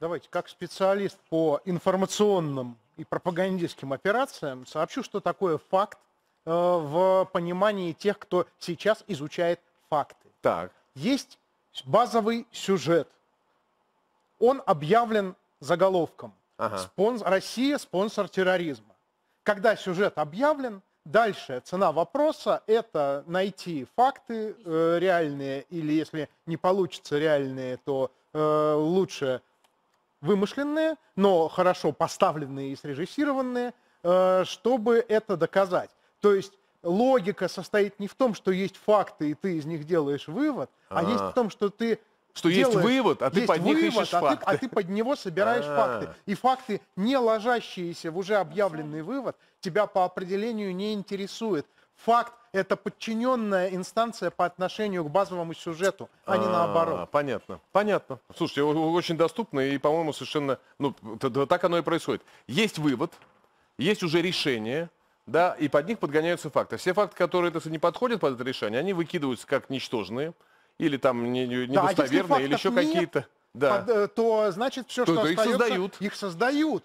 Давайте, как специалист по информационным и пропагандистским операциям, сообщу, что такое факт э, в понимании тех, кто сейчас изучает факты. Так. Есть базовый сюжет. Он объявлен заголовком. Ага. Спонс... Россия спонсор терроризма. Когда сюжет объявлен, Дальше цена вопроса – это найти факты э, реальные, или если не получится реальные, то э, лучше вымышленные, но хорошо поставленные и срежиссированные, э, чтобы это доказать. То есть логика состоит не в том, что есть факты, и ты из них делаешь вывод, а, -а, -а. есть в том, что ты что делаешь, есть вывод, а ты под них вывод, ищешь а факты. Ты, а ты под него собираешь а -а -а. факты. И факты, не ложащиеся в уже объявленный вывод, тебя по определению не интересует факт – это подчиненная инстанция по отношению к базовому сюжету, а, а не наоборот. Понятно, понятно. Слушайте, очень доступно и, по-моему, совершенно, ну, так оно и происходит. Есть вывод, есть уже решение, да, и под них подгоняются факты. Все факты, которые это не подходят под это решение, они выкидываются как ничтожные или там недостоверные, да, а или еще какие-то. Да. Под, э, то значит все, то, что то остается, их создают. их создают.